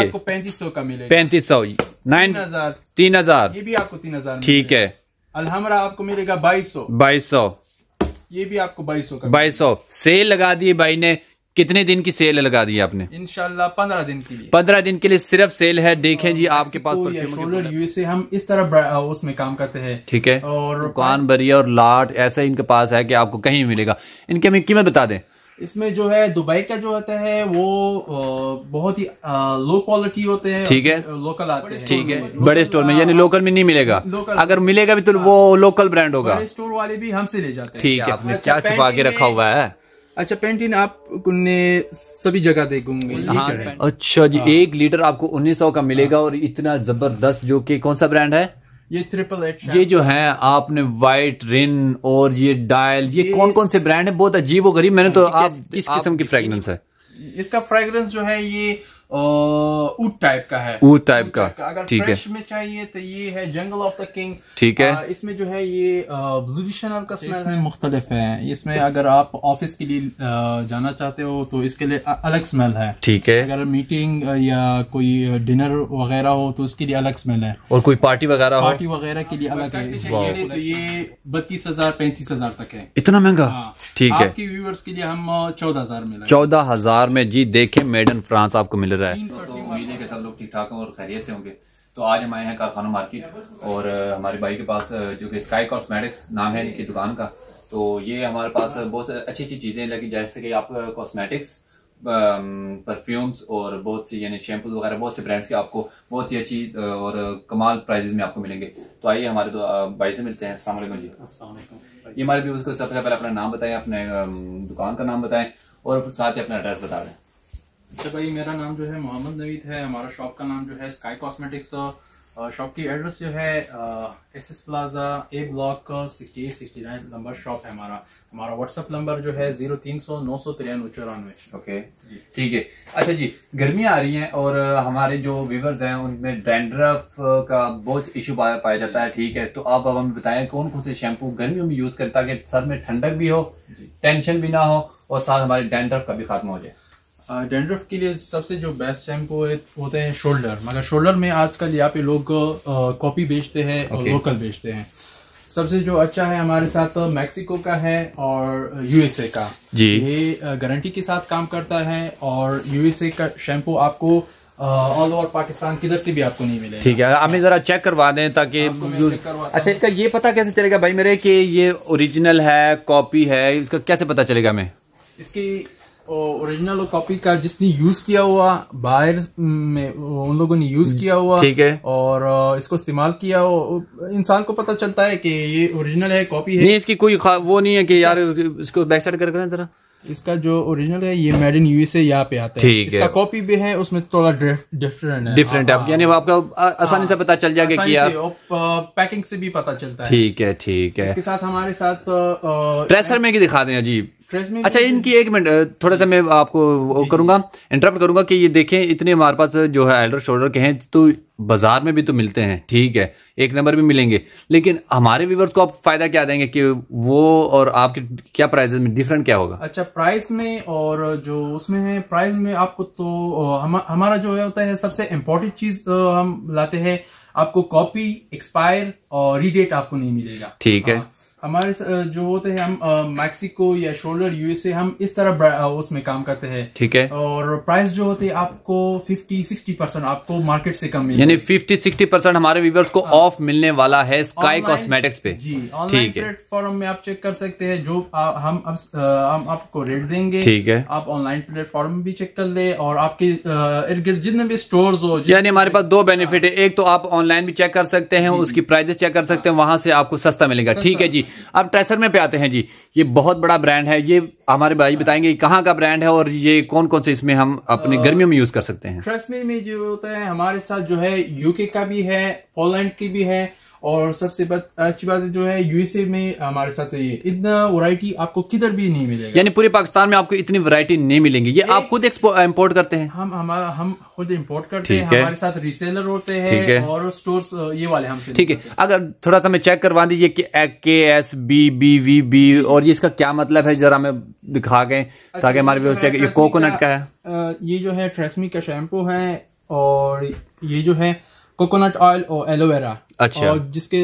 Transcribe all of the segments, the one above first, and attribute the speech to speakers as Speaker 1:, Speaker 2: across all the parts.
Speaker 1: आपको
Speaker 2: पैंतीस सौ का मिलेगा
Speaker 1: पैंतीस सौ नाइन हजार तीन हजार ये
Speaker 2: भी आपको तीन हजार ठीक है अलहमरा आपको मिलेगा बाईस सौ बाईस सौ ये भी आपको बाईस सौ
Speaker 1: बाईस सौ सेल लगा दी भाई ने कितने दिन की सेल लगा दी आपने
Speaker 2: इनशाला पंद्रह दिन के लिए
Speaker 1: पंद्रह दिन के लिए सिर्फ सेल है देखें
Speaker 2: जी आपके पास शोल्डर यूएसए हम इस तरह उसमें काम करते हैं
Speaker 1: ठीक है और कान बरिया और लाट ऐसा इनके पास है कि आपको कहीं मिलेगा इनकी हमें कीमत बता दें
Speaker 2: इसमें जो है दुबई का जो होता है वो बहुत ही लो क्वालिटी होते हैं ठीक है लोकल आते हैं ठीक है
Speaker 1: बड़े स्टोर में यानी लोकल हाँ। में नहीं मिलेगा अगर मिलेगा भी तो हाँ। वो लोकल ब्रांड होगा
Speaker 2: स्टोर वाले भी हमसे ले जाते हैं ठीक है आपने अच्छा, क्या छुपा के रखा हुआ है अच्छा पेंटिन आप ने सभी जगह देखूंगे हाँ,
Speaker 1: अच्छा जी हाँ। एक लीटर आपको 1900 का मिलेगा और इतना जबरदस्त जो कि कौन सा ब्रांड है ये ट्रिपल एच ये जो है आपने वाइट रिन और ये डायल ये, कौन कौन से ब्रांड है बहुत अजीब हो गरीब मैंने तो हाँ, आप किस किस्म की फ्रेगरेंस है
Speaker 2: इसका फ्रेगरेंस जो है ये ऊट टाइप का है ऊट टाइप का, अगर ठीक है में चाहिए तो ये है जंगल ऑफ द किंग ठीक है इसमें जो है ये ब्लूशनल का स्मेल इसमें मुख्तलिफ है इसमें अगर आप ऑफिस के लिए जाना चाहते हो तो इसके लिए अलग स्मेल है ठीक है अगर मीटिंग या कोई डिनर वगैरह हो तो उसके लिए अलग स्मेल है और कोई पार्टी वगैरह पार्टी वगैरह के लिए अलग है तो ये बत्तीस हजार पैंतीस हजार तक है इतना महंगा हाँ। ठीक है आपके व्यूवर्स के लिए हम चौदह हजार में
Speaker 1: चौदह हजार में जी देखे मेड इन फ्रांस आपको मिल मिल रहा है तो उम्मीद है कि सब लोग ठीक ठाक और खैरियत से होंगे तो आज हम आए हैं कारखाना मार्केट और हमारे भाई के पास जो कि स्काई कॉस्मेटिक्स नाम है इनकी दुकान का तो ये हमारे पास बहुत अच्छी अच्छी चीज़ें लगी जैसे कि आप कॉस्मेटिक्स परफ्यूम्स और बहुत सी यानी शैम्पू वगैरह बहुत से ब्रांड्स के आपको बहुत ही अच्छी और कमाल प्राइजेस में आपको मिलेंगे तो आइए हमारे तो भाई से मिलते हैं असलम जी ये हमारे व्यूज को सबसे पहले अपना नाम बताएं अपने दुकान का नाम बताएं और साथ ही अपना एड्रेस बता दें
Speaker 2: अच्छा भाई मेरा नाम जो है मोहम्मद नवीद है हमारा शॉप का नाम जो है स्काई कॉस्मेटिक्स शॉप की एड्रेस जो है S S plaza A block sixty eight sixty nine number shop है हमारा हमारा व्हाट्सअप नंबर जो है जीरो तीन सौ नौ सौ तिरानवे चौरानवे ओके
Speaker 1: ठीक है अच्छा जी गर्मियां आ रही हैं और uh, हमारे जो व्यूवर्स हैं उनमें डेंड्रफ uh, का बहुत इशू पाया जाता है ठीक है तो आप अब हमें बताएं कौन कौन से शैम्पू गर्मियों में यूज करें ताकि सर में ठंडक भी हो टेंशन भी ना हो
Speaker 2: और साथ हमारे डेंड्रफ का भी खात्मा हो जाए डेंड्रफ के लिए सबसे जो बेस्ट शैम्पू होते हैं शोल्डर मगर शोल्डर में आजकल यहाँ पे लोग कॉपी बेचते हैं और लोकल बेचते हैं सबसे जो अच्छा है हमारे साथ मैक्सिको का है और यूएसए का जी ये गारंटी के साथ काम करता है और यूएसए का शैम्पू आपको ऑल ओवर पाकिस्तान किधर से भी आपको नहीं मिलेगा ठीक
Speaker 1: है हमें जरा चेक करवा दें ताकि अच्छा इसका ये पता कैसे चलेगा भाई मेरे कि ये ओरिजिनल है कॉपी है इसका कैसे पता चलेगा हमें
Speaker 2: इसकी ओरिजिनल कॉपी का जिसने यूज किया हुआ बाहर में उन लोगों ने यूज हम्म, किया हुआ ठीक है और इसको इस्तेमाल किया इंसान को पता चलता है कि ये ओरिजिनल है कॉपी है नहीं
Speaker 1: इसकी कोई वो नहीं है कि यार इसको बैक साइड कर जरा
Speaker 2: इसका जो ओरिजिनल है ये मेड इन यूएसए यहाँ पे आता है ठीक है कॉपी भी है उसमें थोड़ा डिफरेंट है डिफरेंट है हाँ, हाँ। यानी आपको आसानी हाँ, से पता चल जाएगा कि आप पैकिंग से भी पता चलता है
Speaker 1: ठीक है ठीक है इसके
Speaker 2: साथ हमारे साथ ट्रेसर
Speaker 1: में की दिखा दें अजीब अच्छा इनकी एक मिनट थोड़ा सा मैं आपको करूंगा इंटरप्ट करूंगा कि ये देखें इतने हमारे पास जो है एल्डर शोल्डर के हैं तो बाजार में भी तो मिलते हैं ठीक है एक नंबर भी मिलेंगे लेकिन हमारे व्यूवर्स को आप फायदा क्या देंगे कि वो और आपके क्या प्राइजेस में डिफरेंट क्या होगा
Speaker 2: अच्छा प्राइस में और जो उसमें है प्राइस में आपको तो हम, हमारा जो होता है सबसे इम्पोर्टेंट चीज हम लाते हैं आपको कॉपी एक्सपायर और रीडेट आपको नहीं मिलेगा ठीक है हाँ। हमारे जो होते हैं हम मैक्सिको या शोल्डर यूएसए हम इस तरह उसमें काम करते हैं ठीक है और प्राइस जो होते हैं आपको 50 60 परसेंट आपको मार्केट से कम यानी
Speaker 1: 50 60 परसेंट हमारे व्यूवर्स को ऑफ हाँ। मिलने वाला है स्काई कॉस्मेटिक्स पे जी ऑनलाइन
Speaker 2: प्लेटफॉर्म में आप चेक कर सकते हैं जो आ, हम अब हम आपको रेट देंगे ठीक है आप ऑनलाइन प्लेटफॉर्म भी चेक कर ले और आपके इर्द गिर्द जितने भी स्टोर हो
Speaker 1: यानी हमारे पास दो बेनिफिट हाँ। है एक तो आप ऑनलाइन भी चेक कर सकते हैं उसकी प्राइजेस चेक कर सकते हैं हाँ। वहां से आपको सस्ता मिलेगा ठीक है जी अब ट्रेसर में पे आते हैं जी ये बहुत बड़ा ब्रांड है ये हमारे भाई बताएंगे कहाँ का ब्रांड है और ये कौन कौन से इसमें हम अपने गर्मियों में यूज कर सकते हैं
Speaker 2: ट्रेसमे में जो होता है हमारे साथ जो है यूके का भी है पोलैंड की भी है और सबसे अच्छी बात जो है यूएसए में हमारे साथ ये इतना वैरायटी आपको किधर भी नहीं मिलेगा
Speaker 1: यानी पूरे पाकिस्तान में आपको इतनी वैरायटी नहीं मिलेंगी ये आप खुद इम्पोर्ट uh, करते हैं
Speaker 2: हम हम हम खुद इम्पोर्ट करते हैं हमारे साथ रिसेलर होते हैं और स्टोर्स uh, ये वाले हमसे ठीक है
Speaker 1: अगर थोड़ा सा मैं चेक करवा दीजिए कि K S B B V B और ये इसका क्या मतलब है जरा हमें दिखा गए अच्छा, ताकि हमारे व्यवस्था ये कोकोनट का
Speaker 2: है ये जो है ट्रेसमी का शैम्पू uh, है और ये जो है कोकोनट ऑयल और एलोवेरा अच्छा और जिसके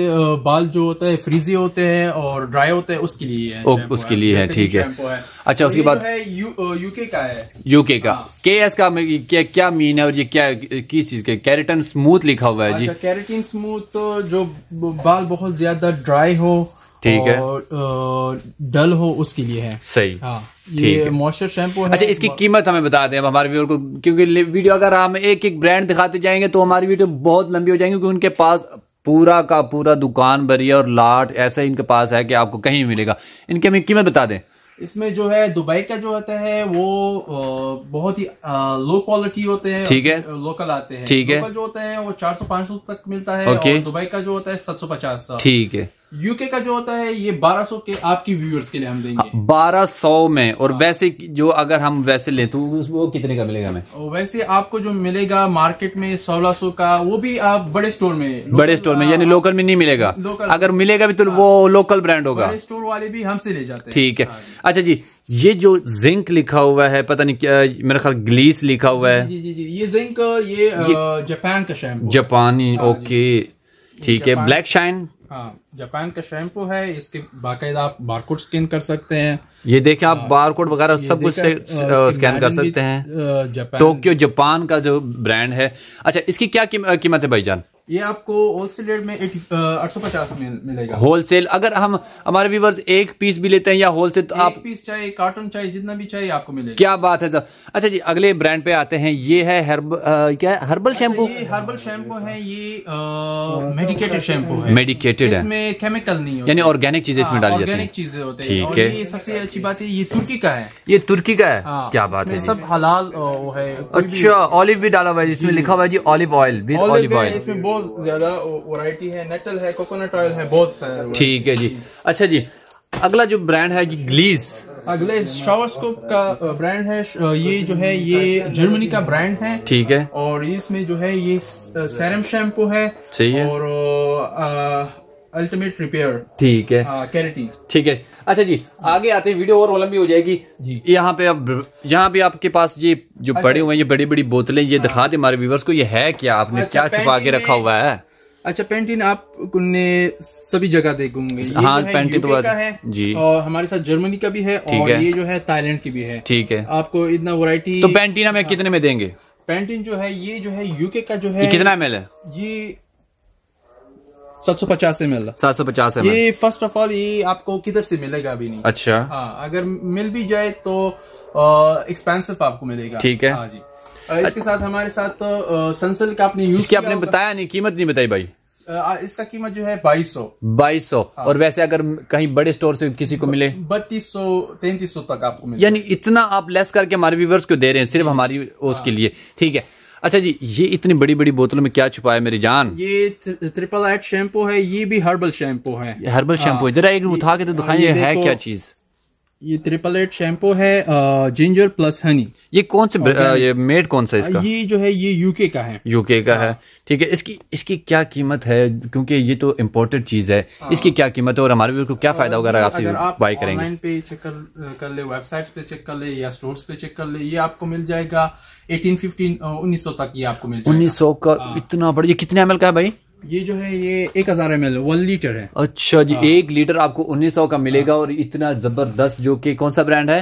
Speaker 2: बाल जो होता है फ्रीजी होते हैं और ड्राई होते हैं उसके लिए है ओ, उसके लिए है ठीक है।, है अच्छा उसके बाद यूके का है
Speaker 1: यूके का के हाँ। एस का क्या क्या मीन है और ये क्या किस चीज का कैरेटन स्मूथ लिखा हुआ है जी
Speaker 2: कैरेटिन अच्छा, स्मूथ तो जो बाल बहुत ज्यादा ड्राई हो ठीक है डल हो उसके लिए है सही हाँ ये मॉइस्चर शैम्पू है अच्छा
Speaker 1: इसकी कीमत हमें बता दें हमारे व्यूअर को क्योंकि वीडियो अगर हम एक एक ब्रांड दिखाते जाएंगे तो हमारी वीडियो बहुत लंबी हो जाएंगे क्योंकि उनके पास पूरा का पूरा दुकान भरी है और लाट ऐसे इनके पास है कि आपको कहीं मिलेगा इनकी हमें कीमत बता दें
Speaker 2: इसमें जो है दुबई का जो होता है वो बहुत ही लो क्वालिटी होते हैं ठीक है लोकल आते हैं ठीक है जो होता है वो चार सौ पांच सौ तक मिलता है और दुबई का जो होता है सात सौ पचास ठीक है यूके का जो होता है ये 1200 के आपकी व्यूअर्स के लिए हम देंगे
Speaker 1: 1200 में और वैसे जो अगर हम वैसे ले तो वो कितने का मिलेगा हमें
Speaker 2: वैसे आपको जो मिलेगा मार्केट में 1600 का वो भी आप बड़े स्टोर में
Speaker 1: बड़े स्टोर में यानी लोकल में नहीं मिलेगा अगर मिलेगा भी तो वो लोकल ब्रांड होगा
Speaker 2: स्टोर वाले भी हमसे ले जाते हैं
Speaker 1: ठीक है हाँ अच्छा जी ये जो जिंक लिखा हुआ है पता नहीं क्या मेरे ख्याल ग्लीस लिखा हुआ है
Speaker 2: जी जी जी ये जिंक ये, ये जापान का शैम्पू
Speaker 1: जापानी ओके ठीक है ब्लैक शाइन
Speaker 2: हाँ जापान का शैम्पू है इसके बाकायदा आप बारकोड स्कैन कर सकते हैं ये देखिए आप बारकोड वगैरह सब कुछ से स्कैन कर सकते हैं
Speaker 1: टोक्यो जापान का जो ब्रांड है अच्छा इसकी क्या कीमत है भाईजान
Speaker 2: ये आपको होलसेल रेट में आठ सौ पचास में मिलेगा
Speaker 1: होलसेल अगर हम हमारे व्यूवर्स एक पीस भी लेते हैं या होलसेल तो आप
Speaker 2: पीस चाहिए कार्टून चाहिए जितना भी चाहिए आपको मिलेगा क्या
Speaker 1: बात है सर अच्छा जी अगले ब्रांड पे आते हैं ये है हर्ब आ, क्या हर्बल
Speaker 2: शैम्पू हर्बल शैम्पू है ये मेडिकेटेड शैम्पू है मेडिकेटेड है इसमें केमिकल नहीं होते यानी ऑर्गेनिक चीजें इसमें हाँ, डाली जाती हैं चीजें होते हैं ठीक है ये सबसे अच्छी बात है ये तुर्की का है
Speaker 1: ये तुर्की का है हाँ, क्या बात है सब
Speaker 2: हलाल वो है अच्छा
Speaker 1: ऑलिव भी डाला हुआ है इसमें लिखा हुआ है जी olive oil with olive oil
Speaker 2: इसमें बहुत ज्यादा वैरायटी है नेटल है कोकोनट ऑयल है बहुत सारा ठीक है जी अच्छा जी अगला जो ब्रांड है ग्लीज अगले शावरस्कोप का ब्रांड है ये जो है ये जर्मनी का ब्रांड है ठीक है और इसमें जो है ये सैरम शैम्पू है सही है और अल्टीमेट रिपेयर ठीक है कैरिटी uh, ठीक है अच्छा जी आगे आते हैं वीडियो और लंबी हो जाएगी
Speaker 1: जी यहाँ पे अब यहाँ पे आपके पास ये जो अच्छा, पड़े हुए हैं ये बड़ी बड़ी बोतलें ये दिखा दे हाँ। हमारे व्यूवर्स को ये है क्या आपने अच्छा, क्या छुपा के रखा हुआ है
Speaker 2: अच्छा पेंटिन आपने सभी जगह देखूंगे हाँ पेंटिन तो का है जी और हमारे साथ जर्मनी का भी है और है। ये जो है थाईलैंड की भी है ठीक है आपको इतना वैरायटी तो पेंटिन हमें हाँ। कितने में देंगे पेंटिन जो है ये जो है यूके का जो है कितना एम है ये सात सौ पचास एम एल सात सौ पचास एम ये फर्स्ट ऑफ ऑल ये आपको किधर से मिलेगा अभी नहीं अच्छा हाँ अगर मिल भी जाए तो एक्सपेंसिव आपको मिलेगा ठीक है हाँ जी इसके साथ हमारे साथ का आपने यूज किया आपने बताया नहीं कीमत नहीं बताई भाई इसका कीमत जो है बाईस सौ बाईस
Speaker 1: सौ हाँ। और वैसे अगर कहीं बड़े स्टोर से किसी को मिले बत्तीस सौ तैंतीस सौ तक आपको मिले यानी इतना आप लेस करके हमारे व्यूवर्स को दे रहे हैं सिर्फ हमारी उसके हाँ। लिए ठीक है अच्छा जी ये इतनी बड़ी बड़ी बोतलों में क्या छुपा है मेरी जान
Speaker 2: ये ट्रिपल एट शैम्पू है ये भी हर्बल शैम्पू है हर्बल हाँ। शैम्पू है जरा एक उठा के तो हाँ, दिखाइए है क्या चीज़ ये ट्रिपल एट शैम्पू है जिंजर प्लस हनी ये कौन से ये मेड कौन सा इसका ये जो है ये यूके का है
Speaker 1: यूके का है हाँ। ठीक है इसकी इसकी क्या कीमत है क्योंकि ये तो इम्पोर्टेड चीज है इसकी क्या कीमत है और हमारे को क्या फायदा होगा अगर आप बाय करेंगे
Speaker 2: पे चेक कर, कर ले वेबसाइट पे चेक कर ले या स्टोर पे चेक कर ले ये आपको मिल जाएगा 1815 1900 तक ये आपको मिल 1900
Speaker 1: का आ, हाँ। इतना बड़ा ये कितने एम का है भाई ये जो है ये एक हजार एम एल वन लीटर है अच्छा जी आ, हाँ। एक लीटर आपको 1900 का मिलेगा हाँ। और इतना जबरदस्त जो कि कौन सा ब्रांड है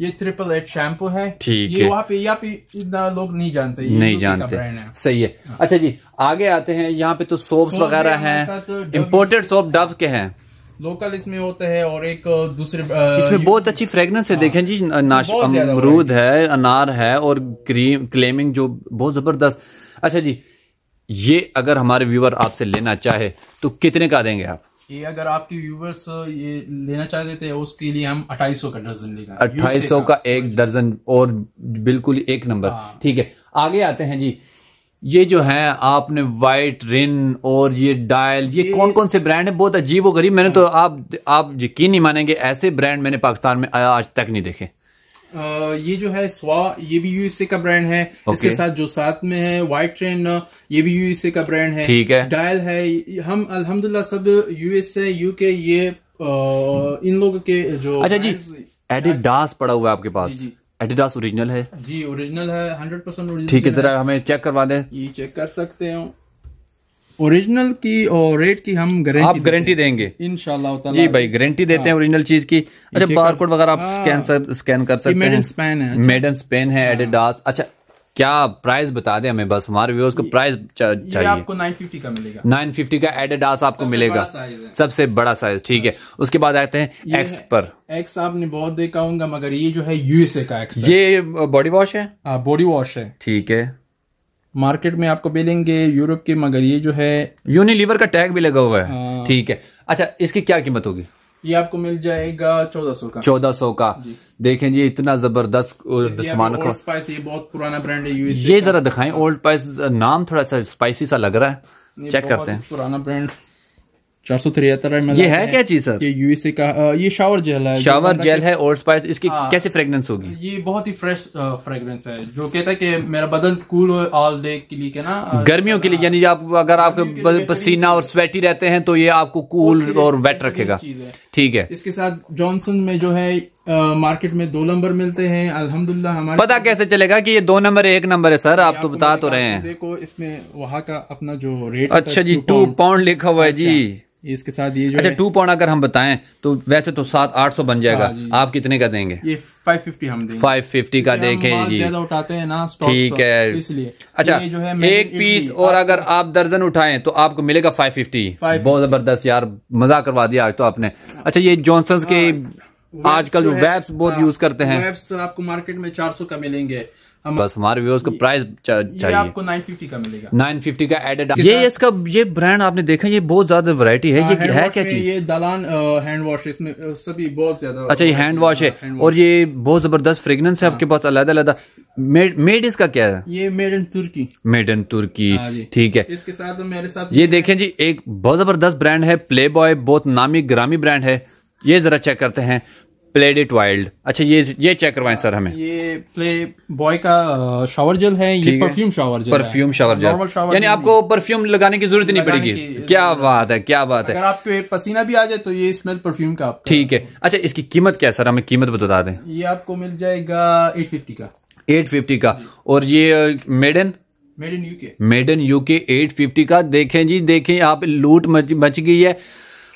Speaker 2: ये ट्रिपल एट शैम्पू है ठीक है वहाँ पे यहाँ पे इतना लोग नहीं जानते ये नहीं जानते है।
Speaker 1: सही है अच्छा जी आगे आते हैं यहाँ पे तो सोप्स वगैरह हैं इम्पोर्टेड सोप डव के हैं
Speaker 2: लोकल इसमें होता है और एक दूसरे इसमें
Speaker 1: बहुत अच्छी फ्रेगनेंस है हाँ। देखें जी नाश अमरूद है अनार है और क्रीम क्लेमिंग जो बहुत जबरदस्त अच्छा जी ये अगर हमारे व्यूवर आपसे लेना चाहे तो कितने का देंगे आप
Speaker 2: ये अगर आपके व्यूवर्स ये लेना चाहते थे उसके लिए हम अट्ठाईस का दर्जन लेगा अट्ठाईस का
Speaker 1: एक दर्जन और बिल्कुल एक नंबर हाँ। ठीक है आगे आते हैं जी ये जो है आपने वाइट रिन और ये डायल ये, कौन कौन से ब्रांड है बहुत अजीब और गरीब मैंने तो हाँ। आप आप यकीन नहीं मानेंगे ऐसे ब्रांड मैंने पाकिस्तान में आज तक नहीं देखे
Speaker 2: ये जो है स्वा ये भी यूएसए का ब्रांड है okay. इसके साथ जो साथ में है व्हाइट ट्रेन ये भी यूएसए का ब्रांड है ठीक है डायल है हम अल्हम्दुलिल्लाह सब यूएसए यूके ये आ, इन लोगों के जो अच्छा जी
Speaker 1: एडिडास पड़ा हुआ है आपके पास
Speaker 2: जी जी एडिडास ओरिजिनल है जी ओरिजिनल है हंड्रेड परसेंट ओरिजिनल ठीक है जरा हमें चेक करवा दें ये चेक कर सकते हो ओरिजिनल की और रेट की हम गारंटी आप गारंटी देंगे इनशाला जी भाई
Speaker 1: गारंटी देते हैं ओरिजिनल चीज की अच्छा बारकोड वगैरह आप स्कैन स्कैन कर सकते हैं मेडन हाँ। अच्छा, हाँ। स्पेन है मेडन स्पेन अच्छा। है एडिडास हाँ। अच्छा क्या प्राइस बता दे हमें बस हमारे व्यूअर्स को प्राइस चाहिए आपको
Speaker 2: 950 का मिलेगा
Speaker 1: 950 का एडेड आपको मिलेगा सबसे बड़ा साइज ठीक है हाँ। उसके बाद आते हैं एक्स पर
Speaker 2: एक्स आपने बहुत देखा होगा मगर ये जो है यूएसए का एक्स ये बॉडी वॉश है बॉडी हाँ, वॉश है ठीक है मार्केट में आपको मिलेंगे यूरोप के मगर ये जो है यूनिलीवर का टैग भी लगा हुआ है हाँ। ठीक है अच्छा
Speaker 1: इसकी क्या कीमत होगी
Speaker 2: ये आपको मिल जाएगा चौदह सौ का चौदह
Speaker 1: सौ का देखें जी इतना जबरदस्त सामान
Speaker 2: स्पाइस ये बहुत पुराना ब्रांड है यूएस ये
Speaker 1: जरा दिखाएं ओल्ड स्पाइस नाम थोड़ा सा स्पाइसी सा लग रहा है चेक करते हैं
Speaker 2: पुराना ब्रांड
Speaker 1: चार सौ तिहत्तर ये है क्या चीज सर
Speaker 2: ये यूएसए का ये शावर जेल है शावर जेल है और स्पाइस इसकी आ, कैसे फ्रेग्रेंस होगी ये बहुत ही फ्रेश फ्रेग्रेंस है जो कहता है कि मेरा बदन कूल हो ऑल डे के लिए
Speaker 1: ना गर्मियों के लिए हाँ। यानी आप अगर आप पसीना और स्वेटी रहते हैं तो ये आपको कूल और वेट रखेगा ठीक है
Speaker 2: इसके साथ जॉनसन में जो है मार्केट में दो नंबर मिलते हैं अल्हम्दुलिल्लाह हमारे पता
Speaker 1: कैसे चलेगा कि ये दो नंबर एक नंबर है सर आप तो बता तो रहे तो हैं
Speaker 2: देखो इसमें वहाँ का अपना जो रेट अच्छा जी टू
Speaker 1: पाउंड लिखा हुआ है अच्छा। जी इसके साथ ये जो अच्छा टू पॉइंट अगर हम बताएं तो वैसे तो सात आठ सौ बन जाएगा हाँ आप कितने का देंगे
Speaker 2: ये फाइव फिफ्टी हम देंगे फाइव
Speaker 1: फिफ्टी का देखें जी ज्यादा
Speaker 2: उठाते हैं ना ठीक है इसलिए अच्छा जो है एक पीस
Speaker 1: और अगर आप दर्जन उठाएं तो आपको मिलेगा फाइव फिफ्टी बहुत जबरदस्त यार मजा करवा दिया आज तो आपने अच्छा ये जॉनसन के हाँ, आजकल जो वेब्स बहुत यूज हाँ, करते हैं
Speaker 2: वेब्स आपको मार्केट में चार सौ का मिलेंगे
Speaker 1: बस हमारे व्यूअर्स को प्राइस चाहिए आपको
Speaker 2: 950 का मिलेगा 950 का एडेड ये
Speaker 1: इसका ये ब्रांड आपने देखा ये बहुत ज्यादा वैरायटी है हाँ, ये है क्या चीज ये
Speaker 2: दलान हैंड वॉश इसमें सभी बहुत ज्यादा अच्छा ये हैंड वॉश
Speaker 1: है और ये बहुत जबरदस्त फ्रेग्रेंस है हाँ। आपके पास अलग अलग मेड इसका क्या है
Speaker 2: ये made in Turki
Speaker 1: made in तुर्की ठीक है
Speaker 2: इसके साथ मेरे साथ
Speaker 1: ये देखें जी एक बहुत जबरदस्त ब्रांड है प्ले बॉय बहुत नामी ग्रामी ब्रांड है ये जरा चेक करते हैं प्लेड इट वाइल्ड अच्छा ये ये चेक करवाएं सर हमें
Speaker 2: ये प्ले बॉय का शावर जेल है ये perfume shower gel perfume shower gel यानी आपको
Speaker 1: परफ्यूम लगाने की जरूरत नहीं पड़ेगी क्या बात है क्या बात है अगर
Speaker 2: आपको पसीना भी आ जाए तो ये स्मेल परफ्यूम का
Speaker 1: ठीक है अच्छा इसकी कीमत क्या है सर हमें कीमत बता दें
Speaker 2: ये आपको मिल जाएगा एट फिफ्टी का
Speaker 1: एट फिफ्टी का और ये maiden made in UK made in UK eight fifty का देखें जी देखें आप लूट मच मच गई है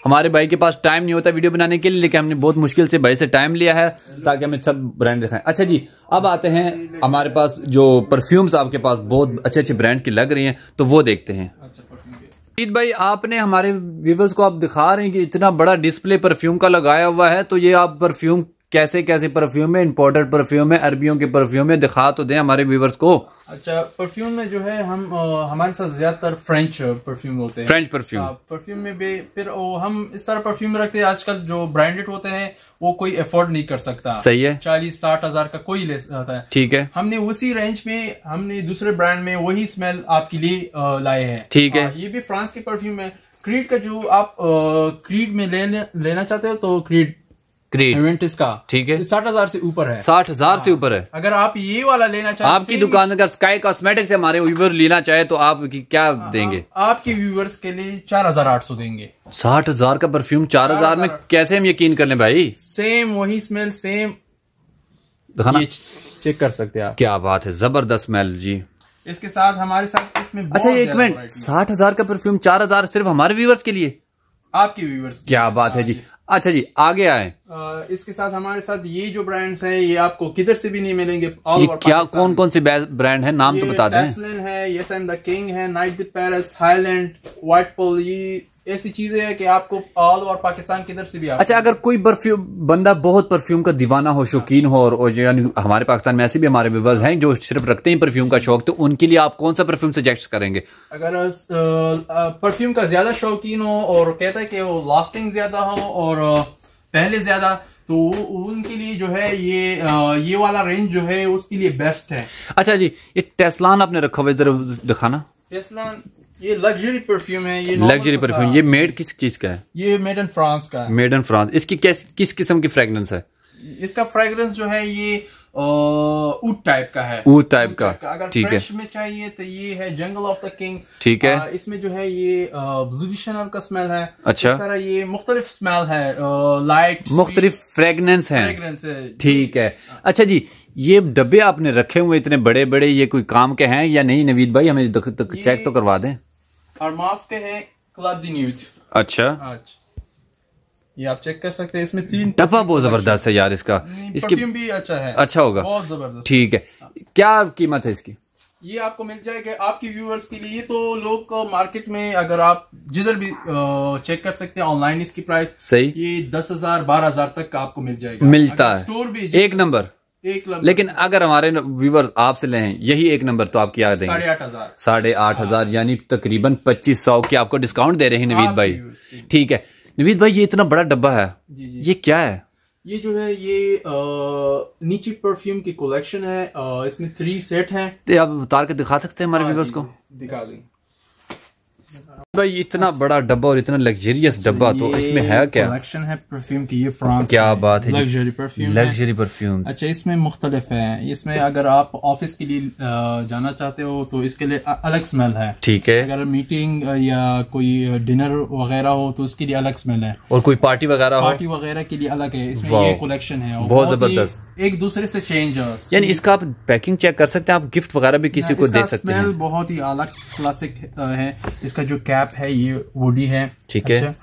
Speaker 1: हमारे भाई के पास टाइम नहीं होता वीडियो बनाने के लिए लेकिन हमने बहुत मुश्किल से भाई से टाइम लिया है ताकि हमें सब ब्रांड दिखाएं अच्छा जी अब आते हैं हमारे पास जो परफ्यूम्स आपके पास बहुत अच्छे अच्छे ब्रांड की लग रही हैं तो वो देखते हैं अच्छा, जीत भाई आपने हमारे व्यूवर्स को आप दिखा रहे हैं कि इतना बड़ा डिस्प्ले परफ्यूम का लगाया हुआ है तो ये आप परफ्यूम कैसे कैसे परफ्यूम है इम्पोर्टेड परफ्यूम है अरबियों के परफ्यूम है दिखा तो दें हमारे व्यूवर्स को
Speaker 2: अच्छा परफ्यूम में जो है हम आ, हमारे साथ ज्यादातर फ्रेंच परफ्यूम होते हैं फ्रेंच परफ्यूम परफ्यूम में भी फिर ओ, हम इस तरह परफ्यूम रखते हैं आजकल जो ब्रांडेड होते हैं वो कोई अफोर्ड नहीं कर सकता सही है चालीस साठ हजार का कोई ले जाता है ठीक है हमने उसी रेंज में हमने दूसरे ब्रांड में वही स्मेल आपके लिए लाए हैं ठीक है हाँ, ये भी फ्रांस के परफ्यूम है क्रीड का जो आप क्रीड में लेना चाहते हो तो क्रीड इवेंटिस इसका ठीक है साठ हजार से ऊपर है साठ हजार से हाँ। ऊपर है
Speaker 1: अगर आप ये वाला लेना चाहें आपकी दुकान अगर स्काई कॉस्मेटिक से हमारे व्यूवर लेना चाहे तो आप क्या हाँ, देंगे
Speaker 2: हाँ, आपके व्यूवर्स के लिए चार हजार आठ सौ देंगे
Speaker 1: साठ हजार का परफ्यूम चार हजार में कैसे हम यकीन कर ले भाई
Speaker 2: सेम वही स्मेल सेम
Speaker 1: दिखाना चेक कर सकते हैं आप क्या बात है जबरदस्त स्मेल जी
Speaker 2: इसके साथ हमारे साथ इसमें
Speaker 1: अच्छा एक मिनट साठ हजार का परफ्यूम चार हजार सिर्फ हमारे व्यूवर्स के लिए
Speaker 2: आपके व्यूवर्स
Speaker 1: क्या बात है जी अच्छा जी आगे आए
Speaker 2: इसके साथ हमारे साथ ये जो ब्रांड्स हैं ये आपको किधर से भी नहीं मिलेंगे ये
Speaker 1: क्या कौन कौन से ब्रांड है नाम तो बता दें
Speaker 2: है है, किंग है night with Paris highland white pole ये ऐसी चीजें है कि आपको ऑल और पाकिस्तान के अंदर से भी अच्छा
Speaker 1: अगर कोई परफ्यूम बंदा बहुत परफ्यूम का दीवाना हो शौकीन हो और यानी हमारे पाकिस्तान में ऐसे भी हमारे व्यूवर्स हैं जो सिर्फ रखते हैं परफ्यूम का शौक तो उनके लिए आप कौन सा परफ्यूम सजेस्ट करेंगे
Speaker 2: अगर परफ्यूम का ज्यादा शौकीन हो और कहता है कि वो लास्टिंग ज्यादा हो और पहले ज्यादा तो उनके लिए जो है ये ये वाला रेंज जो है उसके लिए बेस्ट है
Speaker 1: अच्छा जी ये टेस्लान आपने रखा हुआ है जरा दिखाना
Speaker 2: टेस्लान ये लग्जरी परफ्यूम है ये लग्जरी परफ्यूम ये
Speaker 1: मेड किस चीज का है
Speaker 2: ये मेड इन फ्रांस का है
Speaker 1: मेड इन फ्रांस इसकी किस किस किस्म की फ्रेगरेंस है
Speaker 2: इसका फ्रेगरेंस जो है ये ऊट टाइप का है ऊट
Speaker 1: टाइप का अगर ठीक है
Speaker 2: में चाहिए तो ये है जंगल ऑफ द किंग ठीक है आ, इसमें जो है ये ब्लूडिशनल का स्मेल है अच्छा इस तरह ये मुख्तलिफ स्मेल है लाइट
Speaker 1: मुख्तलिफ फ्रेगनेंस है ठीक है अच्छा जी ये डब्बे आपने रखे हुए इतने बड़े बड़े ये कोई काम के हैं या नहीं नवीद भाई हमें चेक तो करवा दें
Speaker 2: और मापते हैं क्लादिन्यूज अच्छा आज
Speaker 1: ये आप चेक कर सकते हैं इसमें तीन डब्बा बहुत जबरदस्त है यार इसका इसकी भी
Speaker 2: अच्छा है अच्छा होगा बहुत जबरदस्त
Speaker 1: ठीक है हाँ। क्या कीमत है इसकी
Speaker 2: ये आपको मिल जाएगा आपके व्यूअर्स के लिए तो लोग मार्केट में अगर आप जिधर भी चेक कर सकते हैं ऑनलाइन इसकी प्राइस सही ये दस हजार बारह हजार तक का आपको मिल जाएगा मिलता है स्टोर भी एक नंबर लेकिन
Speaker 1: अगर हमारे व्यूवर्स आपसे लें यही एक नंबर तो आप क्या देंगे साढ़े आठ हजार साढ़े आठ हाँ। हजार यानी तकरीबन पच्चीस सौ की आपको डिस्काउंट दे रहे हैं नवीद भाई ठीक है नवीद भाई ये इतना बड़ा डब्बा है जी जी। ये क्या है
Speaker 2: ये जो है ये नीचे परफ्यूम की कलेक्शन है आ, इसमें थ्री सेट है आप उतार के दिखा सकते हैं हमारे व्यूवर्स हाँ को दिखा दें
Speaker 1: भाई इतना अच्छा। बड़ा डब्बा और इतना लग्जरियस अच्छा, डब्बा तो इसमें है क्या
Speaker 2: कलेक्शन है परफ्यूम की ये फ्रांस क्या बात है लग्जरी परफ्यूम लग्जरी परफ्यूम अच्छा इसमें मुख्तलिफ है इसमें अगर आप ऑफिस के लिए जाना चाहते हो तो इसके लिए अलग स्मेल है ठीक है अगर मीटिंग या कोई डिनर वगैरह हो तो उसके लिए अलग स्मेल है और
Speaker 1: कोई पार्टी वगैरह पार्टी
Speaker 2: वगैरह के लिए अलग है इसमें ये कलेक्शन है बहुत जबरदस्त एक दूसरे से चेंज यानी
Speaker 1: इसका आप पैकिंग चेक कर सकते हैं आप गिफ्ट वगैरह भी किसी को दे सकते हैं
Speaker 2: बहुत ही अलग क्लासिक है इसका जो कैप है ये वुडी है ठीक है अच्छा।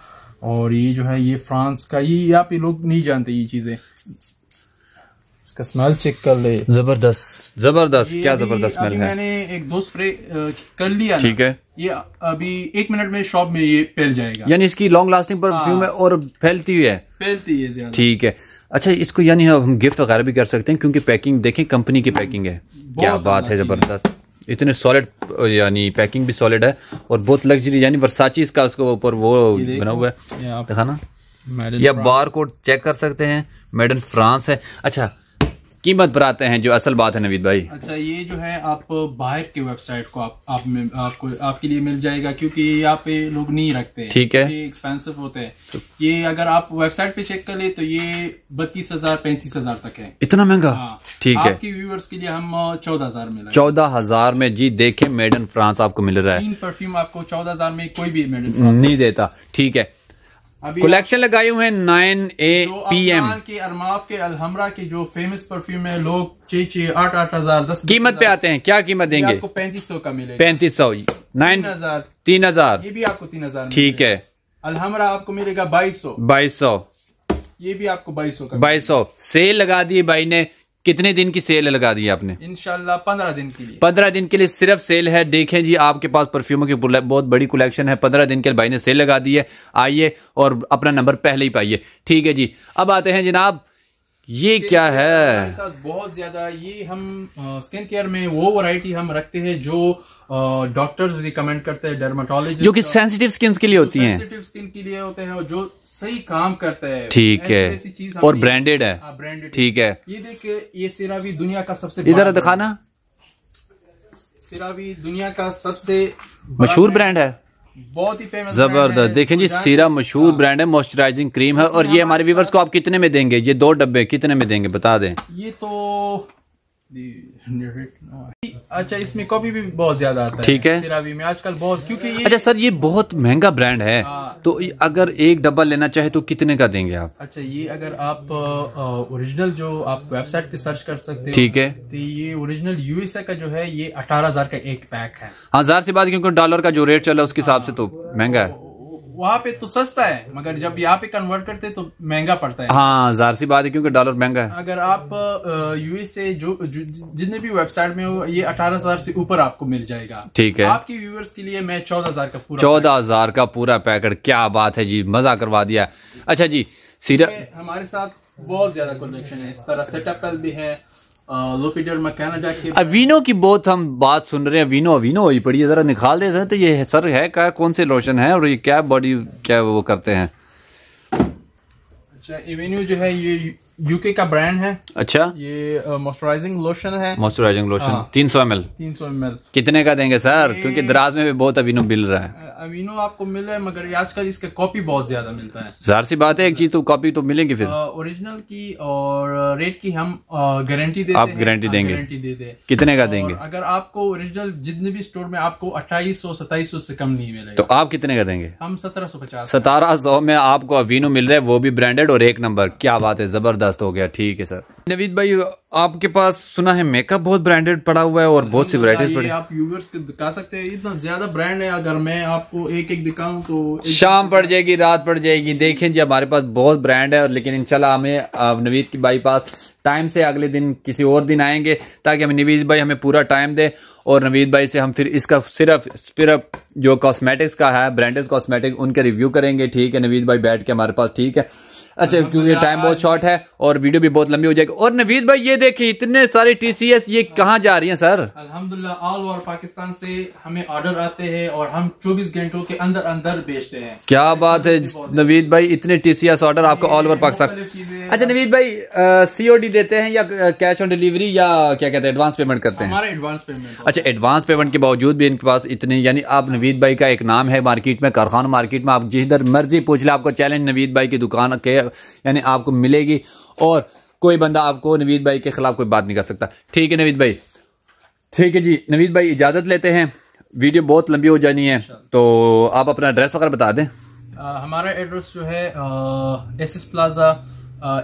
Speaker 2: और ये जो है ये फ्रांस का ये आप ये लोग नहीं जानते ये चीजें इसका स्मेल चेक
Speaker 1: कर ले जबरदस्त जबरदस्त क्या जबरदस्त स्मेल है
Speaker 2: मैंने एक दो स्प्रे कर लिया ठीक है ये अभी एक मिनट में शॉप में ये फैल जाएगा
Speaker 1: यानी इसकी लॉन्ग लास्टिंग परफ्यूम है और फैलती हुई है
Speaker 2: फैलती है
Speaker 1: ठीक है अच्छा इसको यानी हम गिफ्ट वगैरह भी कर सकते हैं क्योंकि पैकिंग देखें कंपनी की पैकिंग है क्या बात है ज़बरदस्त इतने सॉलिड यानी पैकिंग भी सॉलिड है और बहुत लग्जरी यानी वर्साची इसका उसके ऊपर वो बना हुआ है ना या बार कोड चेक कर सकते हैं मेड इन फ्रांस है अच्छा कीमत पर आते हैं जो असल बात है नवीद भाई
Speaker 2: अच्छा ये जो है आप बाहर के वेबसाइट को आप आप में, आपको आपके लिए मिल जाएगा क्योंकि यहाँ पे लोग नहीं रखते ठीक है ये एक्सपेंसिव होते हैं ये अगर आप वेबसाइट पे चेक कर ले तो ये बत्तीस हजार पैंतीस हजार तक है इतना महंगा हाँ। ठीक है आपके व्यूवर्स के लिए हम चौदह हजार में
Speaker 1: चौदह हजार में जी देखे मेड इन फ्रांस आपको मिल रहा है
Speaker 2: परफ्यूम आपको चौदह हजार में कोई भी मेड इन नहीं
Speaker 1: देता ठीक है कलेक्शन लगाए हुए हैं नाइन ए पी एम
Speaker 2: के अरमाफ के अलहमरा के जो फेमस परफ्यूम है लोग छह छह आठ आठ हजार दस कीमत पे आते
Speaker 1: हैं क्या कीमत देंगे आपको
Speaker 2: पैंतीस सौ का मिलेगा
Speaker 1: पैंतीस सौ नाइन हजार तीन हजार ये
Speaker 2: भी आपको तीन हजार ठीक है अलहमरा आपको मिलेगा बाईस सौ बाईस सौ ये भी आपको बाईस सौ
Speaker 1: बाईस सौ सेल लगा दी भाई ने कितने दिन की सेल लगा दी आपने
Speaker 2: इनशाला पंद्रह दिन की
Speaker 1: पंद्रह दिन के लिए सिर्फ सेल है देखें जी आपके पास परफ्यूमों की बहुत बड़ी कलेक्शन है पंद्रह दिन के लिए भाई ने सेल लगा दी है आइए और अपना नंबर पहले ही पाइए ठीक है जी अब आते हैं जनाब ये क्या है
Speaker 2: साथ बहुत ज्यादा ये हम स्किन केयर में वो वैरायटी हम रखते हैं जो डॉक्टर्स रिकमेंड करते हैं डर्माटोलॉजिस्ट जो कि
Speaker 1: सेंसिटिव स्किन के लिए होती हैं
Speaker 2: सेंसिटिव स्किन के लिए होते हैं जो सही काम करते हैं ठीक है और ब्रांडेड है ब्रांडेड हाँ, ठीक है ये देखिए ये सिरा भी दुनिया का सबसे इधर दिखाना सिरा भी दुनिया का सबसे
Speaker 1: मशहूर ब्रांड है
Speaker 2: बहुत ही फेमस जबरदस्त देखें जी
Speaker 1: सीरा मशहूर ब्रांड हाँ। है मॉइस्चराइजिंग क्रीम है और ये हमारे व्यूवर्स को आप कितने में देंगे ये दो डब्बे कितने में देंगे बता दें ये तो
Speaker 2: अच्छा इसमें कॉपी भी बहुत ज्यादा आता है ठीक है, है? में आजकल बहुत क्योंकि ये अच्छा
Speaker 1: सर ये बहुत महंगा ब्रांड है हाँ। तो अगर एक डब्बा लेना चाहे तो कितने का देंगे आप
Speaker 2: अच्छा ये अगर आप ओरिजिनल जो आप वेबसाइट पे सर्च कर सकते हैं ठीक है तो ये ओरिजिनल यूएसए का जो है ये अठारह हजार का एक पैक है
Speaker 1: हजार हाँ, से बात क्योंकि डॉलर का जो रेट चला उसके हिसाब से तो महंगा है
Speaker 2: वहाँ पे तो सस्ता है मगर जब यहाँ पे कन्वर्ट करते तो महंगा पड़ता है
Speaker 1: हाँ जाहिर सी बात है क्योंकि डॉलर महंगा है
Speaker 2: अगर आप यूएसए जो, जितने भी वेबसाइट में हो ये अठारह हजार से ऊपर आपको मिल जाएगा ठीक है आपके व्यूवर्स के लिए मैं चौदह हजार का पूरा चौदह
Speaker 1: हजार का पूरा पैकेट क्या बात है जी मजा करवा दिया अच्छा जी सीधा
Speaker 2: हमारे साथ बहुत ज्यादा कनेक्शन है इस तरह सेटअप भी है Uh,
Speaker 1: अवीनो की बहुत हम बात सुन रहे हैं अवीनो अवीनो ये पड़ी है जरा निकाल देते हैं तो ये सर है क्या कौन से लोशन है और ये क्या बॉडी क्या वो करते हैं
Speaker 2: अच्छा एवेन्यू जो है ये यूके का ब्रांड है अच्छा ये मॉइस्चराइजिंग uh, लोशन है
Speaker 1: मॉइस्चराइजिंग हाँ। लोशन तीन सौ एम एल तीन सौ एम एल कितने का देंगे सर क्योंकि दराज में भी बहुत अवीनो मिल रहा है
Speaker 2: अवीनो आपको मिल रहा है मगर आजकल इसका कॉपी बहुत ज्यादा मिलता है
Speaker 1: जहर सी बात है एक चीज तो कॉपी तो मिलेगी फिर
Speaker 2: ओरिजिनल की और रेट की हम गारंटी आप गारंटी हाँ, देंगे गारंटी
Speaker 1: कितने का देंगे
Speaker 2: अगर आपको ओरिजिनल जितने भी स्टोर में आपको अट्ठाईस सौ सताईस सौ से कम नहीं मिलेगा
Speaker 1: तो आप कितने का देंगे
Speaker 2: हम सत्रह सौ पचास
Speaker 1: सतारह सौ में आपको अवीनो मिल रहा है वो भी ब्रांडेड और एक नंबर क्या बात है जबरदस्त जबरदस्त हो गया ठीक है सर
Speaker 2: नवीद भाई आपके
Speaker 1: पास सुना है मेकअप बहुत ब्रांडेड पड़ा हुआ है और बहुत सी वराइटीज आप
Speaker 2: यूवर्स को दिखा सकते हैं इतना ज्यादा ब्रांड है अगर मैं आपको एक एक दिखाऊं तो एक
Speaker 1: शाम पड़ जाएगी रात पड़ जाएगी देखें जी हमारे पास बहुत ब्रांड है और लेकिन इनशाला हमें नवीद की भाई पास टाइम से अगले दिन किसी और दिन आएंगे ताकि हमें नवीद भाई हमें पूरा टाइम दे और नवीद भाई से हम फिर इसका सिर्फ सिर्फ जो कॉस्मेटिक्स का है ब्रांडेड कॉस्मेटिक उनके रिव्यू करेंगे ठीक है नवीद भाई बैठ के हमारे पास ठीक है अच्छा क्योंकि टाइम बहुत शॉर्ट है और वीडियो भी बहुत लंबी हो जाएगी और नवीद भाई ये देखिए इतने सारे टीसीएस ये हाँ। कहाँ जा रही है सर
Speaker 2: अल्हम्दुलिल्लाह ऑल ओवर पाकिस्तान से हमें ऑर्डर आते हैं और हम चौबीस घंटों के अंदर अंदर बेचते हैं
Speaker 1: क्या बात है नवीद भाई इतने टीसीएस ऑर्डर आपको ऑल ओवर पाकिस्तान
Speaker 2: अच्छा नवीद भाई
Speaker 1: सीओडी देते हैं या कैश ऑन डिलीवरी या क्या कहते हैं एडवांस पेमेंट करते हैं
Speaker 2: एडवांस पेमेंट
Speaker 1: अच्छा एडवांस पेमेंट के बावजूद भी इनके पास इतने यानी आप नवीद भाई का एक नाम है मार्केट में कारखाना मार्केट में आप जिधर मर्जी पूछ लें आपको चैलेंज नवीद भाई की दुकान के यानी आपको मिलेगी और कोई बंदा आपको नवीद भाई के खिलाफ कोई बात नहीं कर सकता ठीक है नवीद भाई ठीक है जी नवीद भाई इजाज़त लेते हैं वीडियो बहुत लंबी हो जानी है अच्छा। तो आप अपना एड्रेस वगैरह बता दें
Speaker 2: आ, हमारा एड्रेस जो है S S plaza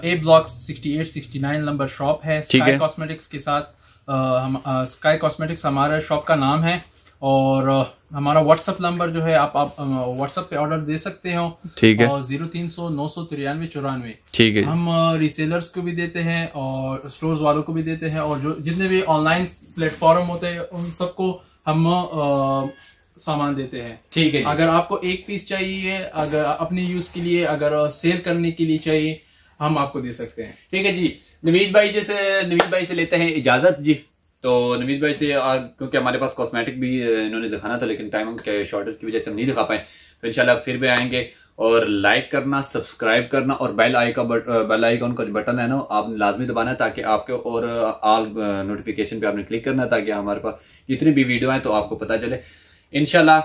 Speaker 2: A block sixty eight sixty nine number shop है स्काई कॉस्मेटिक्स के साथ आ, हम स्काई कॉस्मेटिक्स हमारा शॉप का नाम है और हमारा व्हाट्सएप नंबर जो है आप आप व्हाट्सएप पे ऑर्डर दे सकते हो ठीक है और जीरो तीन सौ नौ सौ तिरानवे चौरानवे ठीक है हम रिसेलर्स को भी देते हैं और स्टोर्स वालों को भी देते हैं और जो जितने भी ऑनलाइन प्लेटफॉर्म होते हैं उन सबको हम आ, सामान देते हैं ठीक है अगर आपको एक पीस चाहिए अगर अपने यूज के लिए अगर सेल करने के लिए चाहिए हम आपको दे सकते हैं ठीक है जी नवीद भाई जैसे नवीद भाई से लेते
Speaker 1: हैं इजाजत जी तो नवीद भाई से क्योंकि हमारे पास कॉस्मेटिक भी इन्होंने दिखाना था लेकिन टाइम के शॉर्टेज की वजह से हम नहीं दिखा पाए तो इनशाला फिर भी आएंगे और लाइक करना सब्सक्राइब करना और बेल आई का बट, बेल आई का बटन है ना आपने लाजमी दबाना है ताकि आपके और आल नोटिफिकेशन पे आपने क्लिक करना है ताकि हमारे पास जितनी भी वीडियो है तो आपको पता चले इनशाला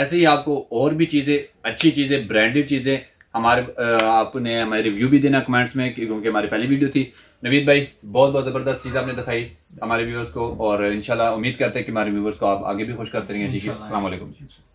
Speaker 1: ऐसे ही आपको और भी चीज़ें अच्छी चीज़ें ब्रांडेड चीज़ें हमारे आपने हमारे रिव्यू भी देना कमेंट्स में क्योंकि हमारी पहली वीडियो थी नवीद भाई बहुत बहुत जबरदस्त चीज आपने दिखाई हमारे व्यूवर्स को और इंशाल्लाह उम्मीद करते हैं कि हमारे व्यूवर्स को आप आगे भी खुश करते रहेंगे जी असल